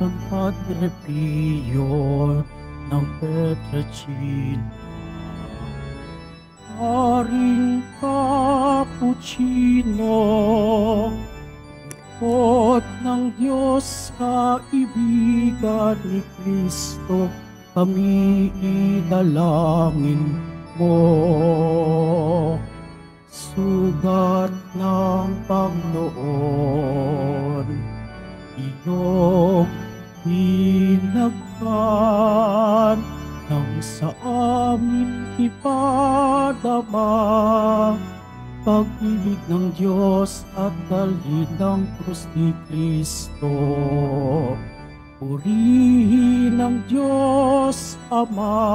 San Padre Pio ng Petracina Haring Cappuccino Pot ng Diyos kaibigan ni Kristo kami idalangin mo Sugat ng Panginoon iyong Hinagpan Nang sa amin ipadama Pag-ibig ng Diyos at dalhin ng krus ni Kristo Purihin ang Diyos Ama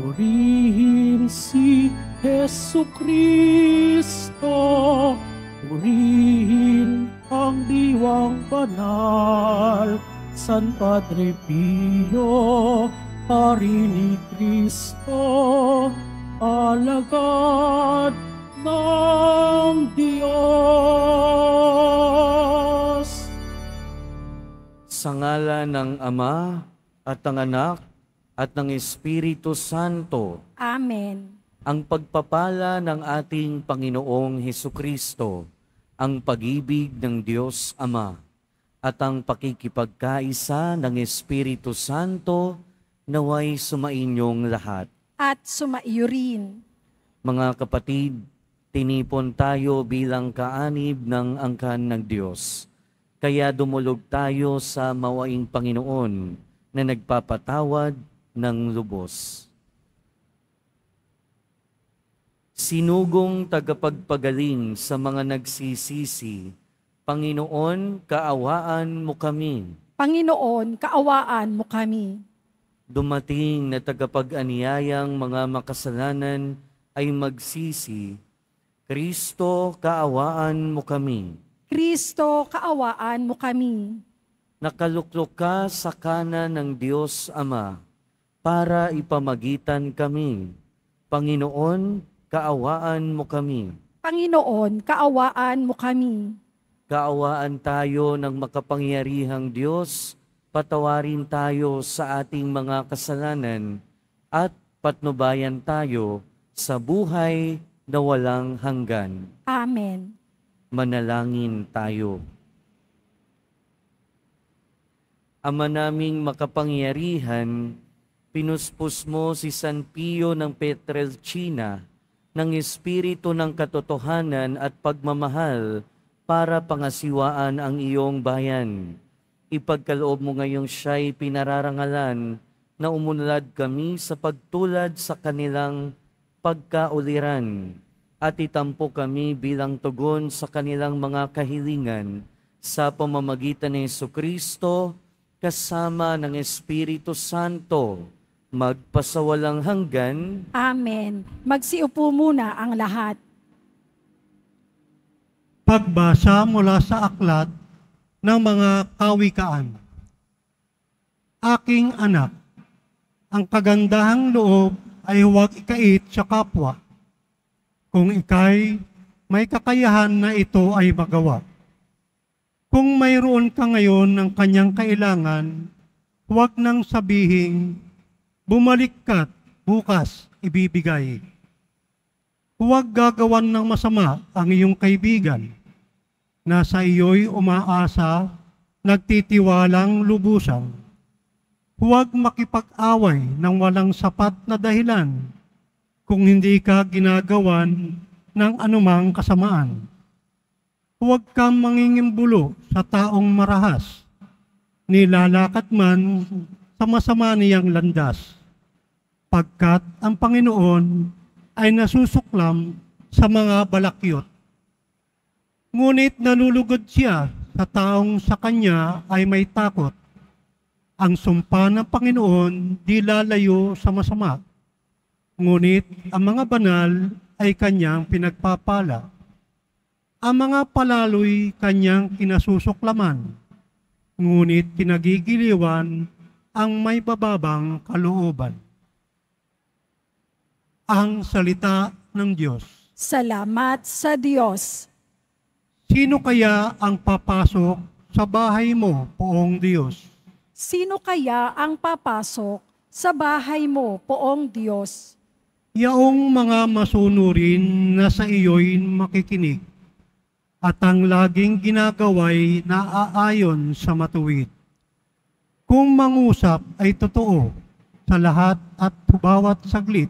Purihin si Jesu Kristo Purihin ang diwang banal, San Padre Pio, Pari ni Cristo, alagad ng Diyos. Sa ngala ng Ama at ng Anak at ng Espiritu Santo. Amen. Ang pagpapala ng ating Panginoong Heso Kristo ang pag-ibig ng Diyos Ama at ang pakikipagkaisa ng Espiritu Santo naway sumainyong lahat. At sumaiyo rin. Mga kapatid, tinipon tayo bilang kaanib ng angkan ng Diyos. Kaya dumulog tayo sa mawaing Panginoon na nagpapatawad ng lubos. sinugong tagapagpagaling sa mga nagsisisi, Panginoon, kaawaan mo kami. Panginoon, kaawaan mo kami. Dumating na tagapag-aniyayang mga makasalanan ay magsisi, Kristo, kaawaan mo kami. Kristo, kaawaan mo kami. Nakaluklok ka sa kanan ng Diyos Ama para ipamagitan kami. Panginoon, kaawaan mo kami. Panginoon, kaawaan mo kami. Kaawaan tayo ng makapangyarihang Diyos, patawarin tayo sa ating mga kasalanan at patnubayan tayo sa buhay na walang hanggan. Amen. Manalangin tayo. Ama naming makapangyarihan, pinuspos mo si San Pio ng Petrelcina ng Espiritu ng Katotohanan at Pagmamahal para pangasiwaan ang iyong bayan. Ipagkaloob mo ngayong siya'y pinararangalan na umunlad kami sa pagtulad sa kanilang pagkauliran at itampo kami bilang tugon sa kanilang mga kahilingan sa pamamagitan ni Yesu Kristo kasama ng Espiritu Santo magpasawalang hanggan. Amen. Magsiupo muna ang lahat. Pagbasa mula sa aklat ng mga kawikaan. Aking anak, ang kagandahang loob ay huwag ikait sa kapwa. Kung ikay may kakayahan na ito ay magawa. Kung mayroon ka ngayon ng kanyang kailangan, huwag nang sabihin Bumalik ka't bukas ibibigay. Huwag gagawan ng masama ang iyong kaibigan na sa iyo'y umaasa, nagtitiwalang lubusan. Huwag makipag-away ng walang sapat na dahilan kung hindi ka ginagawan ng anumang kasamaan. Huwag kang mangingimbulo sa taong marahas, nilalakad man sa masama niyang landas pagkat ang Panginoon ay nasusuklam sa mga balakyot. Ngunit nanulugod siya sa taong sa kanya ay may takot. Ang sumpa ng Panginoon di lalayo sa masama, ngunit ang mga banal ay kanyang pinagpapala. Ang mga palaloy kanyang kinasusuklaman, ngunit kinagigiliwan ang may bababang kalooban ang salita ng Diyos. Salamat sa Diyos. Sino kaya ang papasok sa bahay mo, poong Diyos? Sino kaya ang papasok sa bahay mo, poong Diyos? Yaong mga masunurin na sa iyo'y makikinig at ang laging ginagaway na aayon sa matuwid. Kung mangusap ay totoo sa lahat at bawat saglit,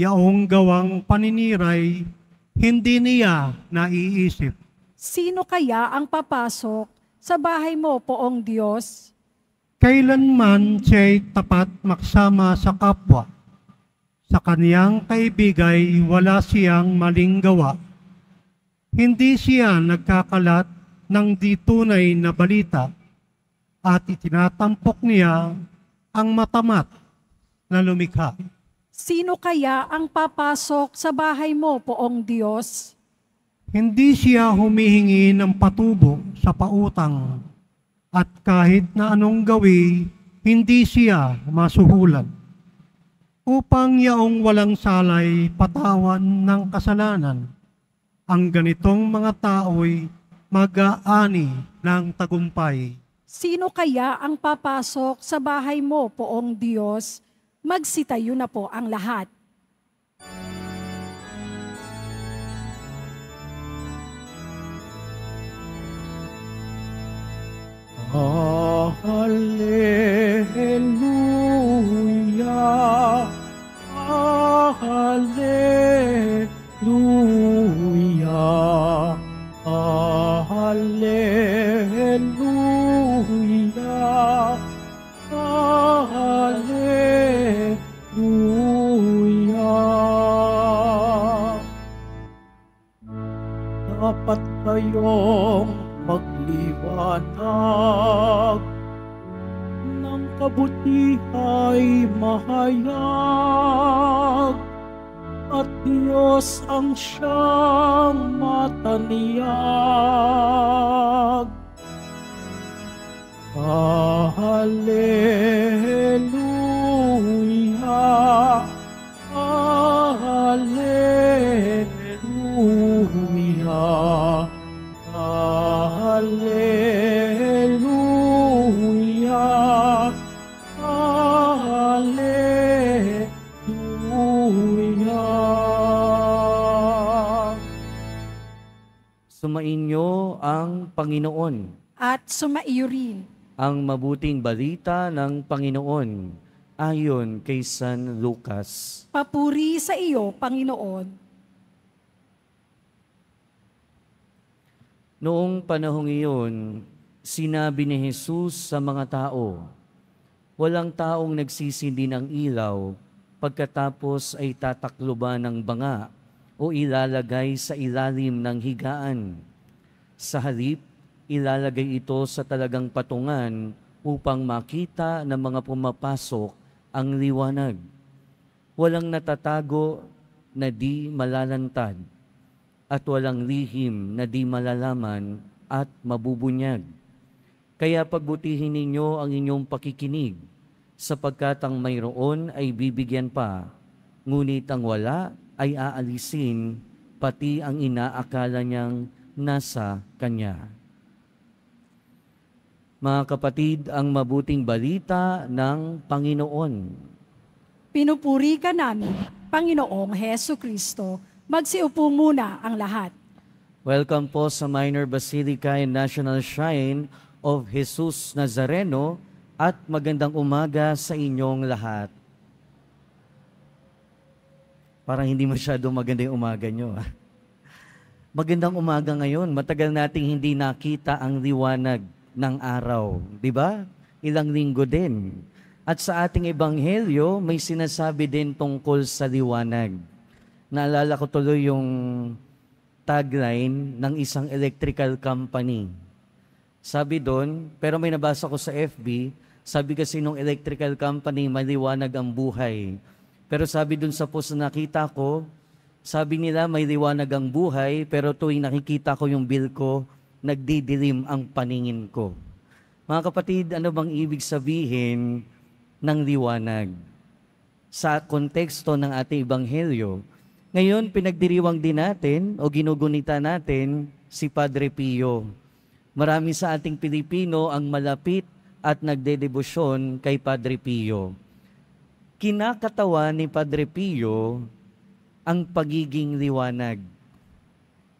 yaong gawang paniniray, hindi niya naiisip. Sino kaya ang papasok sa bahay mo, poong Diyos? Kailanman siya'y tapat magsama sa kapwa. Sa kaniyang kaibigay, wala siyang maling gawa. Hindi siya nagkakalat ng ditunay na balita at itinatampok niya ang matamat na lumikha. Sino kaya ang papasok sa bahay mo, poong Diyos? Hindi siya humihingi ng patubo sa pautang at kahit na anong gawi, hindi siya masuhulan. Upang yaong walang salay patawan ng kasalanan, ang ganitong mga tao'y mag-aani ng tagumpay. Sino kaya ang papasok sa bahay mo, poong Diyos? Magsitayo na po ang lahat. Hallelujah, Hallelujah, Hallelujah. dapat kayong magliwanag ng ay mahayag at Diyos ang siyang mataniyag. Hallelujah! sumainyo ang Panginoon. At sumaiyo rin. Ang mabuting balita ng Panginoon ayon kay San Lucas. Papuri sa iyo, Panginoon. Noong panahong iyon, sinabi ni Jesus sa mga tao, Walang taong nagsisindi ng ilaw, pagkatapos ay tatakloba ng banga o ilalagay sa ilalim ng higaan sa halip, ilalagay ito sa talagang patungan upang makita ng mga pumapasok ang liwanag. Walang natatago na di malalantad at walang lihim na di malalaman at mabubunyag. Kaya pagbutihin ninyo ang inyong pakikinig, sapagkat ang mayroon ay bibigyan pa, ngunit ang wala ay aalisin, pati ang inaakala niyang nasa Kanya. Mga kapatid, ang mabuting balita ng Panginoon. Pinupuri ka namin, Panginoong Heso Kristo. Magsiupo muna ang lahat. Welcome po sa Minor Basilica and National Shrine of Jesus Nazareno at magandang umaga sa inyong lahat. Parang hindi masyadong maganda yung umaga nyo. Ah. Magandang umaga ngayon. Matagal nating hindi nakita ang liwanag ng araw, 'di ba? Ilang linggo din. At sa ating ebanghelyo, may sinasabi din tungkol sa liwanag. Naalala ko tuloy yung tagline ng isang electrical company. Sabi doon, pero may nabasa ko sa FB, sabi kasi nung electrical company, maliwanag ang buhay. Pero sabi doon sa post na nakita ko, sabi nila, may liwanag ang buhay, pero tuwing nakikita ko yung bill ko, nagdidilim ang paningin ko. Mga kapatid, ano bang ibig sabihin ng liwanag? Sa konteksto ng ating ibanghelyo, ngayon pinagdiriwang din natin o ginugunita natin si Padre Pio. Marami sa ating Pilipino ang malapit at nagdedebosyon kay Padre Pio. Kinakatawa ni Padre Pio ang pagiging liwanag.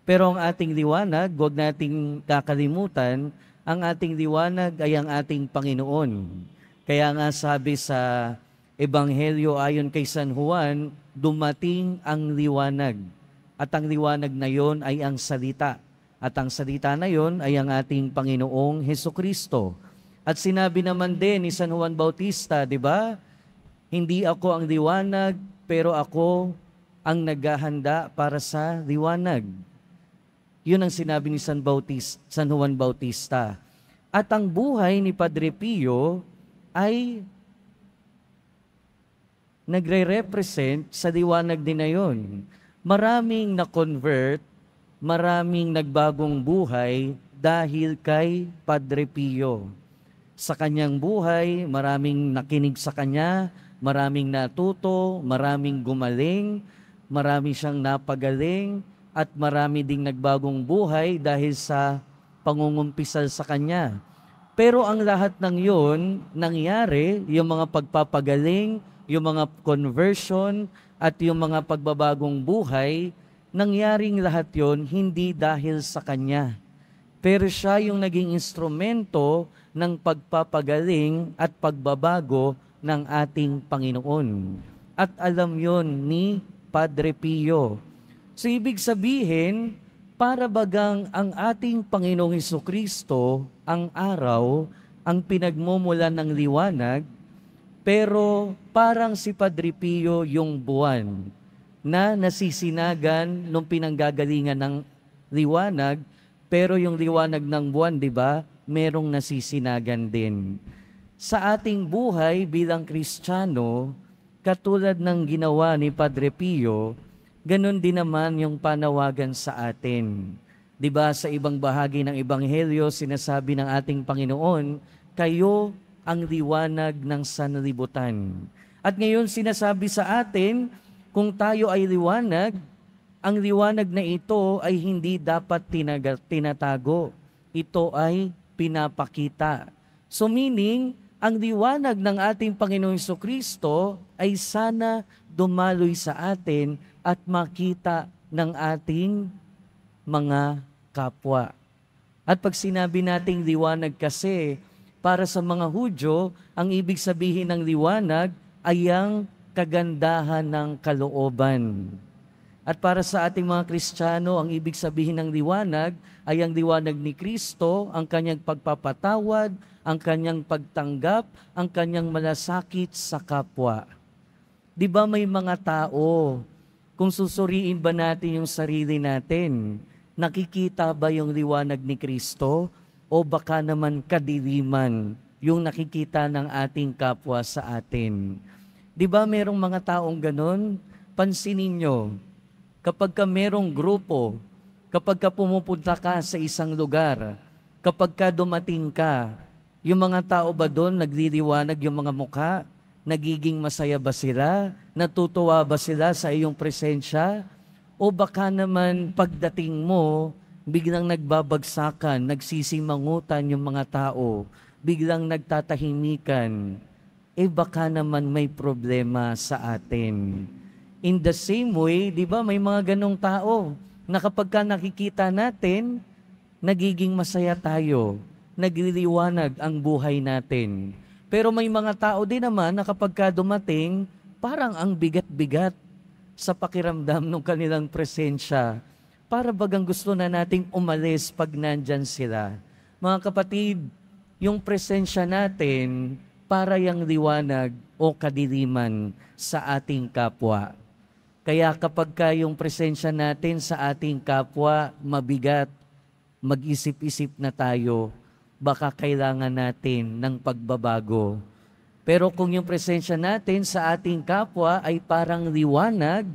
Pero ang ating liwanag, huwag nating kakalimutan, ang ating liwanag ay ang ating Panginoon. Kaya nga sabi sa Ebanghelyo ayon kay San Juan, dumating ang liwanag. At ang liwanag na yon ay ang salita. At ang salita na yon ay ang ating Panginoong Heso Kristo. At sinabi naman din ni San Juan Bautista, di ba? Hindi ako ang liwanag, pero ako ang naghahanda para sa liwanag. Yun ang sinabi ni San, Bautista, San Juan Bautista. At ang buhay ni Padre Pio ay nagre-represent sa liwanag din na yun. Maraming na-convert, maraming nagbagong buhay dahil kay Padre Pio. Sa kanyang buhay, maraming nakinig sa kanya, maraming natuto, maraming gumaling, marami siyang napagaling at marami ding nagbagong buhay dahil sa pangungumpisal sa kanya. Pero ang lahat ng yun, nangyari, yung mga pagpapagaling, yung mga conversion, at yung mga pagbabagong buhay, nangyaring lahat yon hindi dahil sa Kanya. Pero siya yung naging instrumento ng pagpapagaling at pagbabago ng ating Panginoon. At alam yon ni Padre Pio. So ibig sabihin, para bagang ang ating Panginoong Heso Kristo, ang araw, ang pinagmumulan ng liwanag, pero parang si Padre Pio yung buwan na nasisinagan nung pinanggagalingan ng liwanag, pero yung liwanag ng buwan, di ba, merong nasisinagan din. Sa ating buhay bilang Kristiyano, katulad ng ginawa ni Padre Pio, ganun din naman yung panawagan sa atin. 'Di ba sa ibang bahagi ng ebanghelyo sinasabi ng ating Panginoon, kayo ang liwanag ng sanlibutan. At ngayon sinasabi sa atin, kung tayo ay liwanag, ang liwanag na ito ay hindi dapat tinatago. Ito ay pinapakita. So meaning, ang liwanag ng ating Panginoong Kristo ay sana dumaloy sa atin at makita ng ating mga kapwa. At pag sinabi nating liwanag kasi, para sa mga Hudyo, ang ibig sabihin ng liwanag ay ang kagandahan ng kalooban. At para sa ating mga Kristiyano, ang ibig sabihin ng liwanag ay ang liwanag ni Kristo, ang kanyang pagpapatawad, ang kanyang pagtanggap, ang kanyang malasakit sa kapwa. Di ba may mga tao, kung susuriin ba natin yung sarili natin, nakikita ba yung liwanag ni Kristo o baka naman kadiliman yung nakikita ng ating kapwa sa atin? Di ba merong mga taong ganun? Pansinin niyo kapag ka merong grupo, kapag ka pumupunta ka sa isang lugar, kapag ka dumating ka, yung mga tao ba doon nagdiriwanag yung mga mukha? Nagiging masaya ba sila? Natutuwa ba sila sa iyong presensya? O baka naman pagdating mo, biglang nagbabagsakan, nagsisimangutan yung mga tao, biglang nagtatahimikan, eh baka naman may problema sa atin. In the same way, di ba, may mga ganong tao na kapag ka nakikita natin, nagiging masaya tayo, nagliliwanag ang buhay natin. Pero may mga tao din naman na kapag ka dumating, parang ang bigat-bigat sa pakiramdam ng kanilang presensya. Para bagang gusto na nating umalis pag nandyan sila. Mga kapatid, yung presensya natin para yung liwanag o kadiliman sa ating kapwa. Kaya kapag ka yung presensya natin sa ating kapwa mabigat, mag-isip-isip na tayo, baka kailangan natin ng pagbabago. Pero kung yung presensya natin sa ating kapwa ay parang liwanag,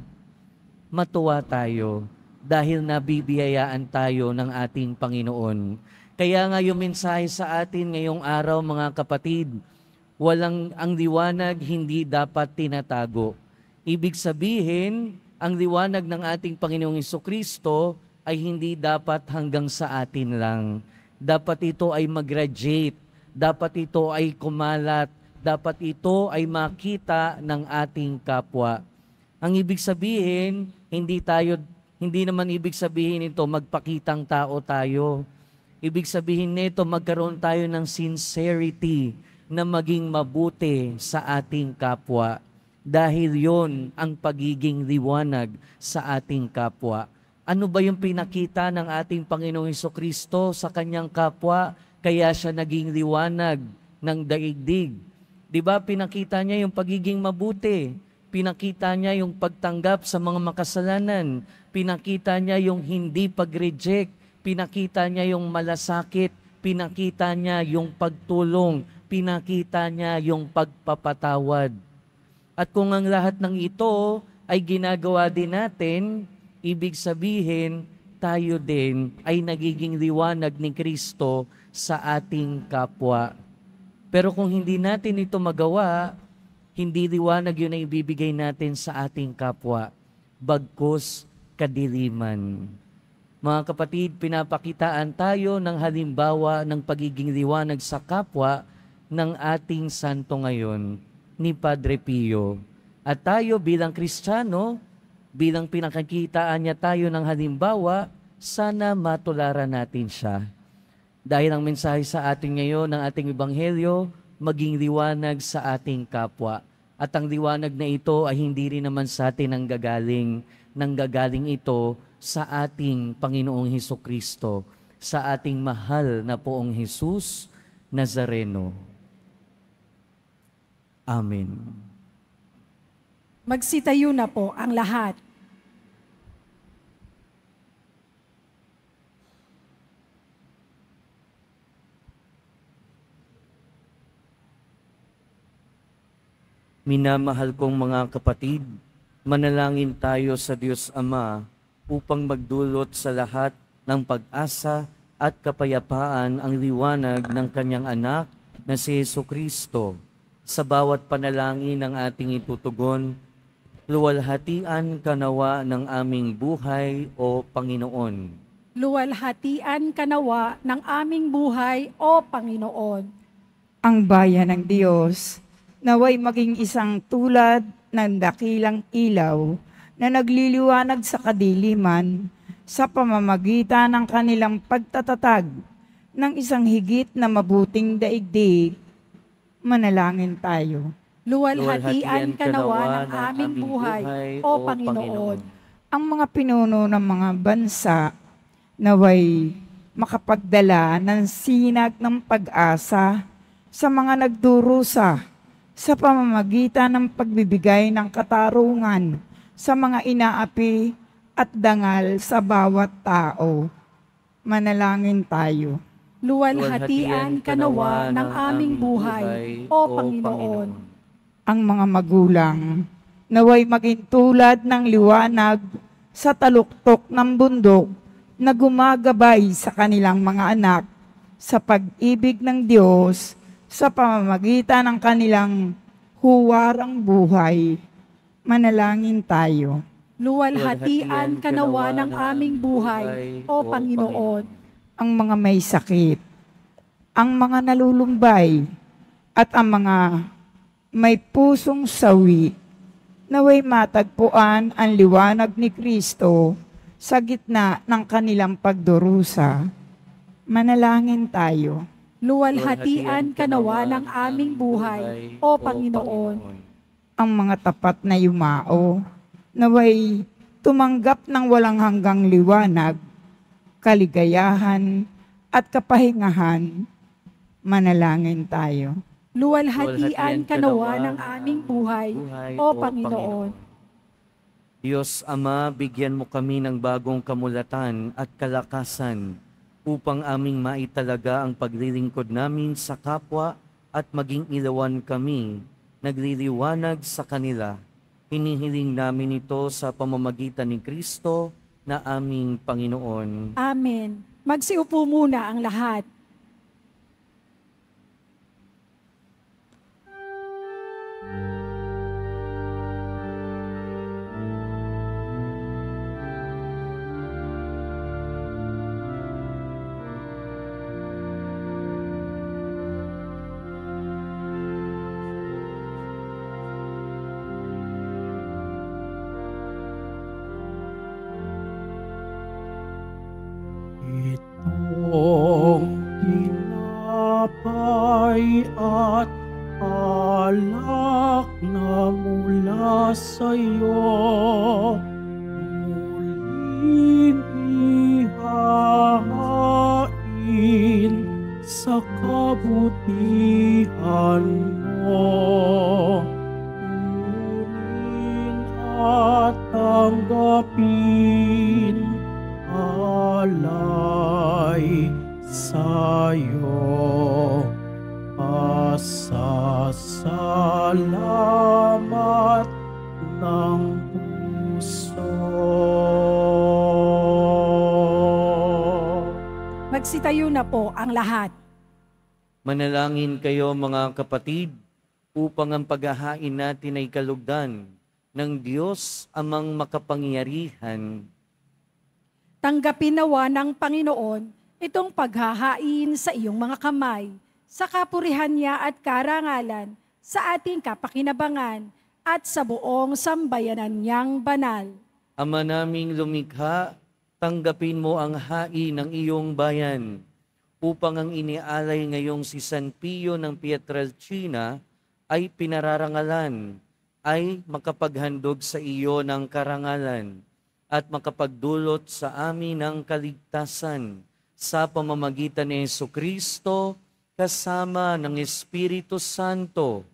matuwa tayo dahil nabibiyayaan tayo ng ating Panginoon. Kaya nga yung mensahe sa atin ngayong araw mga kapatid, walang ang liwanag hindi dapat tinatago Ibig sabihin, ang liwanag ng ating Panginoong Iso Kristo ay hindi dapat hanggang sa atin lang. Dapat ito ay mag-radiate, dapat ito ay kumalat, dapat ito ay makita ng ating kapwa. Ang ibig sabihin, hindi tayo hindi naman ibig sabihin ito magpakitang tao tayo. Ibig sabihin nito magkaroon tayo ng sincerity na maging mabuti sa ating kapwa dahil yon ang pagiging liwanag sa ating kapwa. Ano ba yung pinakita ng ating Panginoong Heso Kristo sa kanyang kapwa kaya siya naging liwanag ng daigdig? 'Di ba pinakita niya yung pagiging mabuti, pinakita niya yung pagtanggap sa mga makasalanan, pinakita niya yung hindi pag-reject, pinakita niya yung malasakit, pinakita niya yung pagtulong, pinakita niya yung pagpapatawad at kung ang lahat ng ito ay ginagawa din natin, ibig sabihin, tayo din ay nagiging liwanag ni Kristo sa ating kapwa. Pero kung hindi natin ito magawa, hindi liwanag yun ang ibibigay natin sa ating kapwa, bagkus kadiliman. Mga kapatid, pinapakitaan tayo ng halimbawa ng pagiging liwanag sa kapwa ng ating santo ngayon ni Padre Pio. At tayo bilang Kristiyano, bilang pinakakitaan niya tayo ng halimbawa, sana matularan natin siya. Dahil ang mensahe sa atin ngayon ng ating Ebanghelyo, maging liwanag sa ating kapwa. At ang liwanag na ito ay hindi rin naman sa atin ang gagaling, nang gagaling ito sa ating Panginoong Heso Kristo, sa ating mahal na poong Jesus Nazareno. Amen. Magsitayo na po ang lahat. Minamahal kong mga kapatid, manalangin tayo sa Diyos Ama upang magdulot sa lahat ng pag-asa at kapayapaan ang liwanag ng Kanyang Anak na si Yeso Kristo sa bawat panalangin ng ating itutugon, luwalhatian kanawa ng aming buhay o Panginoon. Luwalhatian kanawa ng aming buhay o Panginoon. Ang bayan ng Diyos, naway maging isang tulad ng dakilang ilaw na nagliliwanag sa kadiliman sa pamamagitan ng kanilang pagtatatag ng isang higit na mabuting daigdig Manalangin tayo. Luwalhatian ka nawa ng aming buhay, O Panginoon. Ang mga pinuno ng mga bansa naway makapagdala ng sinag ng pag-asa sa mga nagdurusa sa pamamagitan ng pagbibigay ng katarungan sa mga inaapi at dangal sa bawat tao. Manalangin tayo luwalhatian kanawa ng aming buhay, O Panginoon. Ang mga magulang, naway maging tulad ng liwanag sa taluktok ng bundok na gumagabay sa kanilang mga anak sa pag-ibig ng Diyos sa pamamagitan ng kanilang huwarang buhay. Manalangin tayo. Luwalhatian kanawa ng aming buhay, O Panginoon ang mga may sakit, ang mga nalulumbay, at ang mga may pusong sawi naway matagpuan ang liwanag ni Kristo sa gitna ng kanilang pagdurusa. Manalangin tayo. Luwalhatian kanawa ng aming buhay, O Panginoon. Ang mga tapat na yumao, naway tumanggap ng walang hanggang liwanag kaligayahan, at kapahingahan, manalangin tayo. Luwalhatian kanawa ng aming buhay, buhay o, o Panginoon. Diyos Ama, bigyan mo kami ng bagong kamulatan at kalakasan upang aming maitalaga ang paglilingkod namin sa kapwa at maging ilawan kami, nagliliwanag sa kanila. Hinihiling namin ito sa pamamagitan ni Kristo, na aming Panginoon. Amen. Magsiupo muna ang lahat. ang lahat. Manalangin kayo mga kapatid upang ang paghahain natin ay kalugdan ng Diyos amang makapangyarihan. Tanggapin nawa ng Panginoon itong paghahain sa iyong mga kamay, sa kapurihan niya at karangalan, sa ating kapakinabangan, at sa buong sambayanan niyang banal. Ama naming lumikha, tanggapin mo ang hain ng iyong bayan upang ang inialay ngayong si San Pio ng Pietrelcina ay pinararangalan, ay makapaghandog sa iyo ng karangalan at makapagdulot sa amin ng kaligtasan sa pamamagitan ni Yesu Kristo kasama ng Espiritu Santo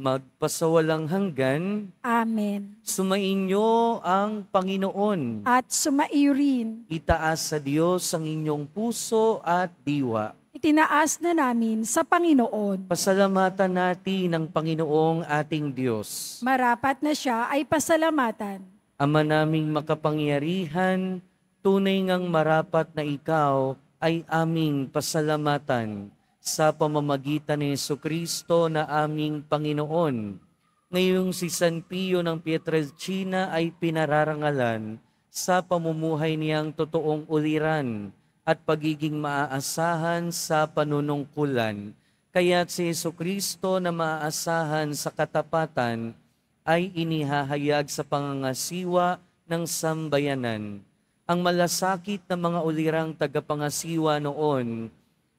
magpasawalang hanggan. Amen. Sumainyo ang Panginoon. At sumaiyo rin. Itaas sa Diyos ang inyong puso at diwa. Itinaas na namin sa Panginoon. Pasalamatan natin ang Panginoong ating Diyos. Marapat na siya ay pasalamatan. Ama naming makapangyarihan, tunay ngang marapat na ikaw ay aming pasalamatan sa pamamagitan ni Yesu Kristo na aming Panginoon. Ngayong si San Pio ng Pietrelcina ay pinararangalan sa pamumuhay niyang totoong uliran at pagiging maaasahan sa panunungkulan. Kaya't si Yesu Kristo na maaasahan sa katapatan ay inihahayag sa pangangasiwa ng sambayanan. Ang malasakit na mga ulirang tagapangasiwa noon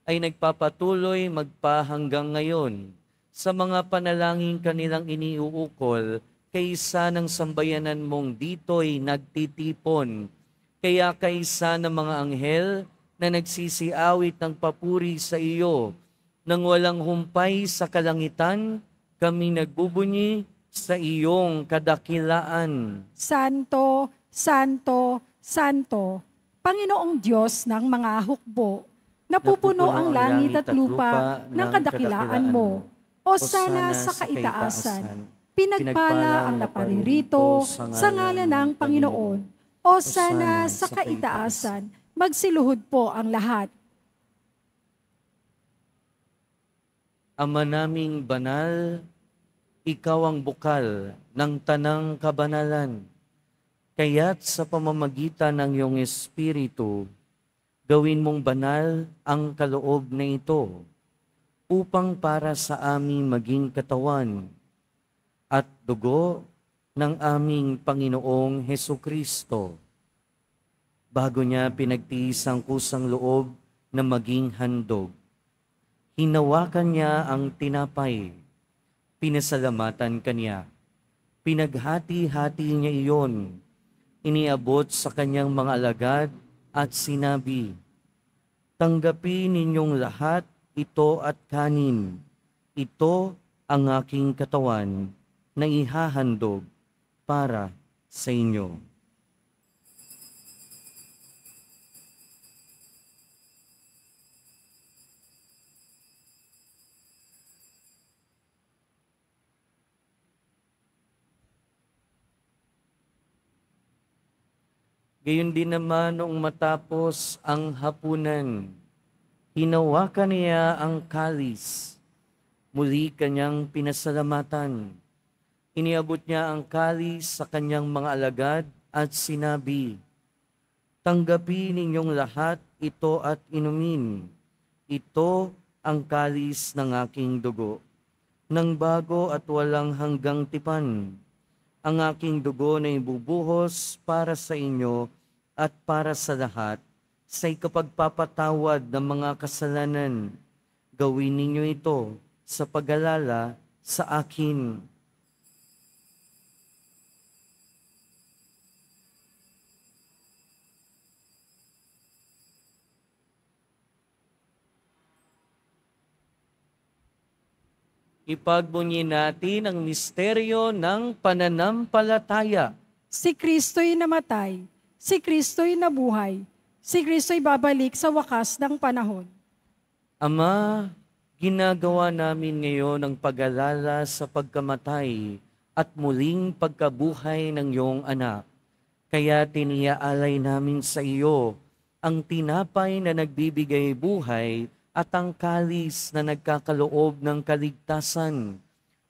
ay nagpapatuloy magpa hanggang ngayon sa mga panalangin kanilang iniuukol kaysa ng sambayanan mong dito'y nagtitipon. Kaya kaysa ng mga anghel na nagsisiawit ng papuri sa iyo, nang walang humpay sa kalangitan, kami nagbubunyi sa iyong kadakilaan. Santo, Santo, Santo, Panginoong Diyos ng mga hukbo, Napupuno ang langit at lupa ng kadakilaan mo. O sana sa kaitaasan, pinagpala ang naparirito sa ngalan ng Panginoon. O sana sa kaitaasan, magsiluhod po ang lahat. Ama naming banal, ikaw ang bukal ng tanang kabanalan. Kaya't sa pamamagitan ng iyong Espiritu, Gawin mong banal ang kaloob na ito upang para sa aming maging katawan at dugo ng aming Panginoong Heso Kristo. Bago niya pinagtiis ang kusang loob na maging handog, hinawakan niya ang tinapay, pinasalamatan kanya, pinaghati-hati niya iyon, iniabot sa kanyang mga alagad at sinabi, Tanggapin ninyong lahat ito at kanin. Ito ang aking katawan na ihahandog para sa inyo. Gayon din naman noong matapos ang hapunan, hinawakan niya ang kalis. Muli kanyang pinasalamatan. Iniabot niya ang kalis sa kanyang mga alagad at sinabi, Tanggapin ninyong lahat ito at inumin. Ito ang kalis ng aking dugo, ng bago at walang hanggang tipan ang aking dugo na ibubuhos para sa inyo at para sa lahat sa ikapagpapatawad ng mga kasalanan. Gawin ninyo ito sa pag sa akin. Ipagbunyi natin ang misteryo ng pananampalataya. Si Kristo'y namatay, si Kristo'y nabuhay, si Kristo'y babalik sa wakas ng panahon. Ama, ginagawa namin ngayon ang pag-alala sa pagkamatay at muling pagkabuhay ng iyong anak. Kaya tiniaalay namin sa iyo ang tinapay na nagbibigay buhay at ang kalis na nagkakaloob ng kaligtasan.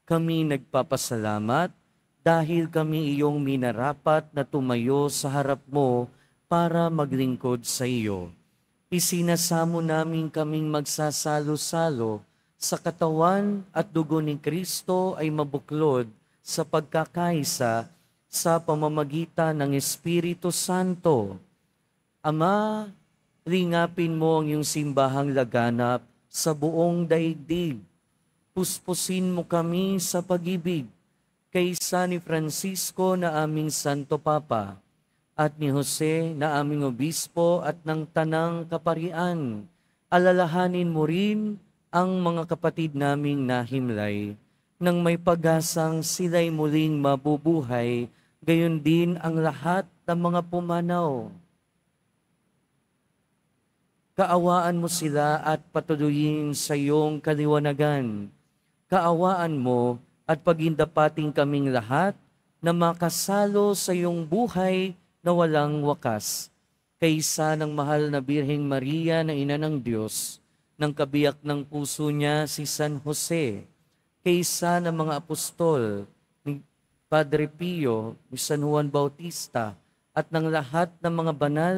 Kami nagpapasalamat dahil kami iyong minarapat na tumayo sa harap mo para maglingkod sa iyo. Isinasamo namin kaming magsasalo-salo sa katawan at dugo ni Kristo ay mabuklod sa pagkakaisa sa pamamagitan ng Espiritu Santo. Ama, Lingapin mo ang iyong simbahang laganap sa buong daigdig. Puspusin mo kami sa pag-ibig kaysa ni Francisco na aming Santo Papa at ni Jose na aming obispo at ng tanang kaparian. Alalahanin mo rin ang mga kapatid naming nahimlay nang may pag-asang sila'y muling mabubuhay, gayon din ang lahat ng mga pumanaw Kaawaan mo sila at patuloyin sa iyong kaliwanagan. Kaawaan mo at pagindapating kaming lahat na makasalo sa iyong buhay na walang wakas. Kaysa ng mahal na Birheng Maria na ina ng Diyos, ng kabiyak ng puso niya si San Jose, kaysa ng mga apostol, ni Padre Pio, ni San Juan Bautista, at ng lahat ng mga banal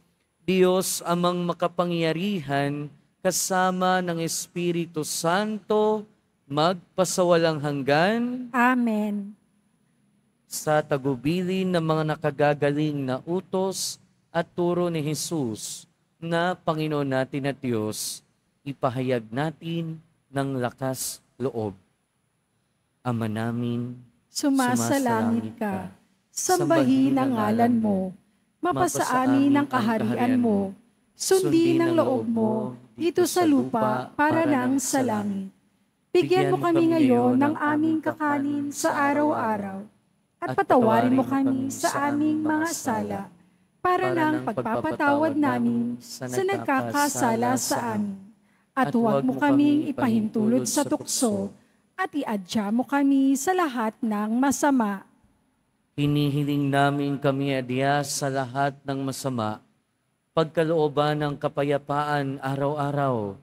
Diyos amang makapangyarihan kasama ng Espiritu Santo magpasawalang hanggan. Amen. Sa tagubilin ng mga nakagagaling na utos at turo ni Jesus na Panginoon natin at Diyos, ipahayag natin ng lakas loob. Ama namin, sumasalangit ka, sambahin ang ngalan mo mapasaani ng kaharian mo. Sundin ng loob mo dito sa lupa para lang sa langit. Bigyan mo kami ngayon ng aming kakanin sa araw-araw at patawarin mo kami sa aming mga sala para lang pagpapatawad namin sa nagkakasala sa amin. At huwag mo kaming ipahintulot sa tukso at iadya mo kami sa lahat ng masama. Hinihiling namin kami adya sa lahat ng masama, pagkalooban ng kapayapaan araw-araw,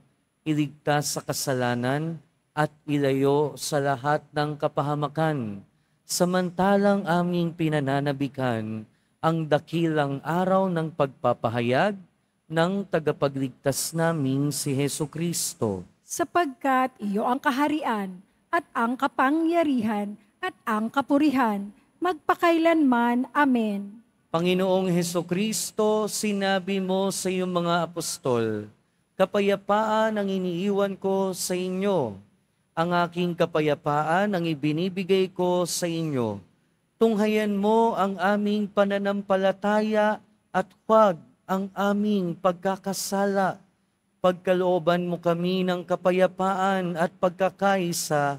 iligtas sa kasalanan at ilayo sa lahat ng kapahamakan, samantalang aming pinananabikan ang dakilang araw ng pagpapahayag ng tagapagligtas namin si Heso Kristo. Sapagkat iyo ang kaharian at ang kapangyarihan at ang kapurihan magpakailanman. Amen. Panginoong Heso Kristo, sinabi mo sa iyong mga apostol, Kapayapaan ang iniiwan ko sa inyo, ang aking kapayapaan ang ibinibigay ko sa inyo. Tunghayan mo ang aming pananampalataya at huwag ang aming pagkakasala. Pagkalooban mo kami ng kapayapaan at pagkakaisa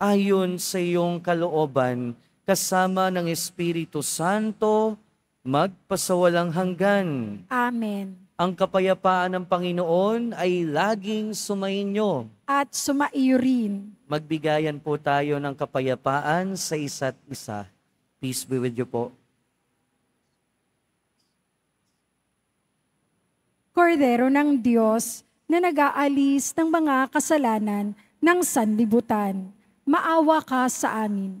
ayon sa iyong kalooban kasama ng Espiritu Santo, magpasawalang hanggan. Amen. Ang kapayapaan ng Panginoon ay laging sumainyo. At sumaiyo rin. Magbigayan po tayo ng kapayapaan sa isa't isa. Peace be with you po. Kordero ng Diyos na nag-aalis ng mga kasalanan ng sanlibutan, maawa ka sa amin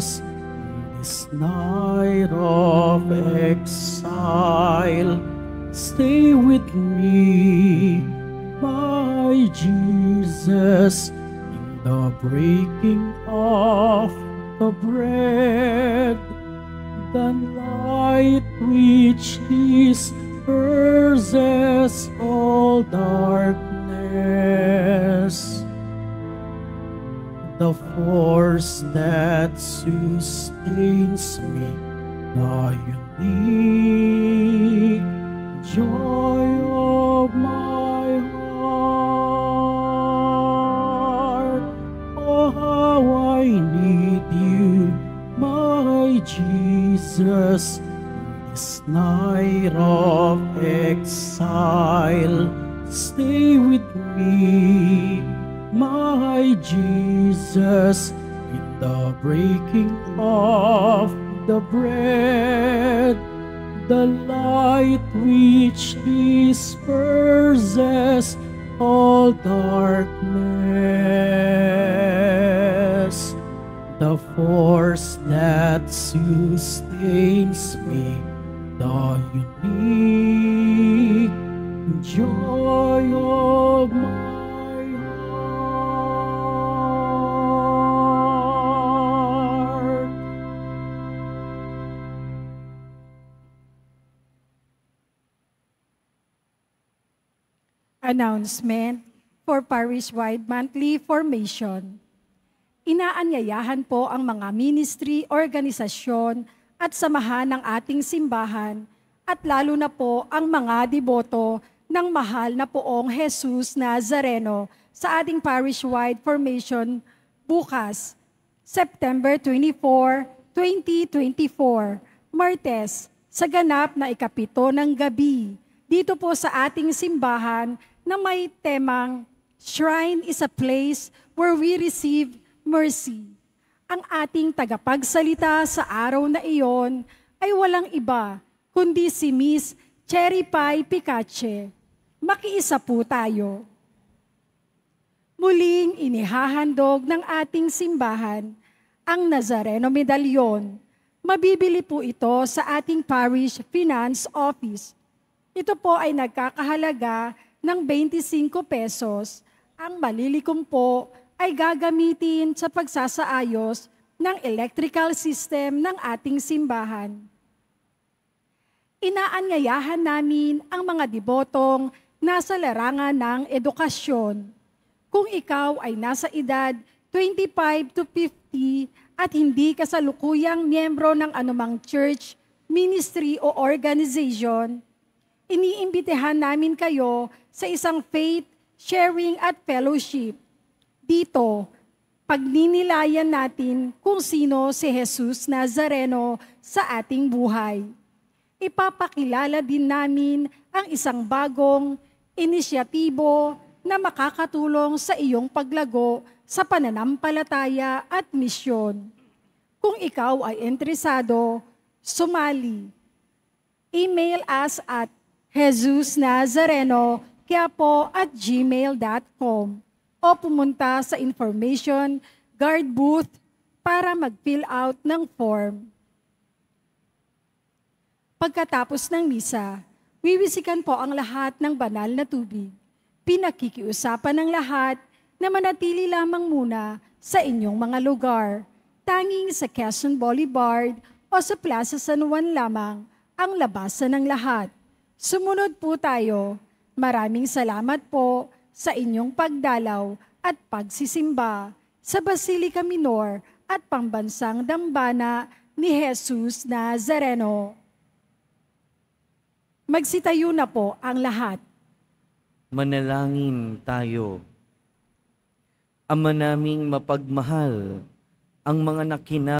nós the unique joy of my heart. Oh, how I need you, my Jesus, this night of exile. Stay with me, my Jesus, in the breaking of the bread, the light which disperses all darkness, the force that sustains me, the unique joy announcement for parish-wide monthly formation. Inaanyayahan po ang mga ministry, organisasyon at samahan ng ating simbahan at lalo na po ang mga deboto ng mahal na poong Jesus Nazareno sa ating parish-wide formation bukas, September 24, 2024, Martes, sa ganap na ikapito ng gabi, dito po sa ating simbahan na may temang Shrine is a place where we receive mercy. Ang ating tagapagsalita sa araw na iyon ay walang iba kundi si Miss Cherry Pie Picache. Makiisa po tayo. Muling inihahandog ng ating simbahan ang Nazareno Medallion. Mabibili po ito sa ating parish finance office. Ito po ay nagkakahalaga ng 25 pesos, ang malilikom po ay gagamitin sa pagsasaayos ng electrical system ng ating simbahan. Inaanyayahan namin ang mga debotong nasa larangan ng edukasyon. Kung ikaw ay nasa edad 25 to 50 at hindi ka salukuyang miyembro ng anumang church, ministry o organization, iniimbitehan namin kayo sa isang faith, sharing at fellowship. Dito, pagninilayan natin kung sino si Jesus Nazareno sa ating buhay. Ipapakilala din namin ang isang bagong inisyatibo na makakatulong sa iyong paglago sa pananampalataya at misyon. Kung ikaw ay interesado, sumali. Email us at Jesus Nazareno, kiapo at gmail.com o pumunta sa information guard booth para mag-fill out ng form. Pagkatapos ng misa, wiwisikan po ang lahat ng banal na tubig. Pinakikiusapan ng lahat na manatili lamang muna sa inyong mga lugar, tanging sa Quezon Boulevard o sa Plaza San Juan lamang ang labasan ng lahat. Sumunod po tayo. Maraming salamat po sa inyong pagdalaw at pagsisimba sa Basilica Minor at Pambansang Dambana ni Jesus Nazareno. Magsitayo na po ang lahat. Manalangin tayo. Ama naming mapagmahal, ang mga nakinag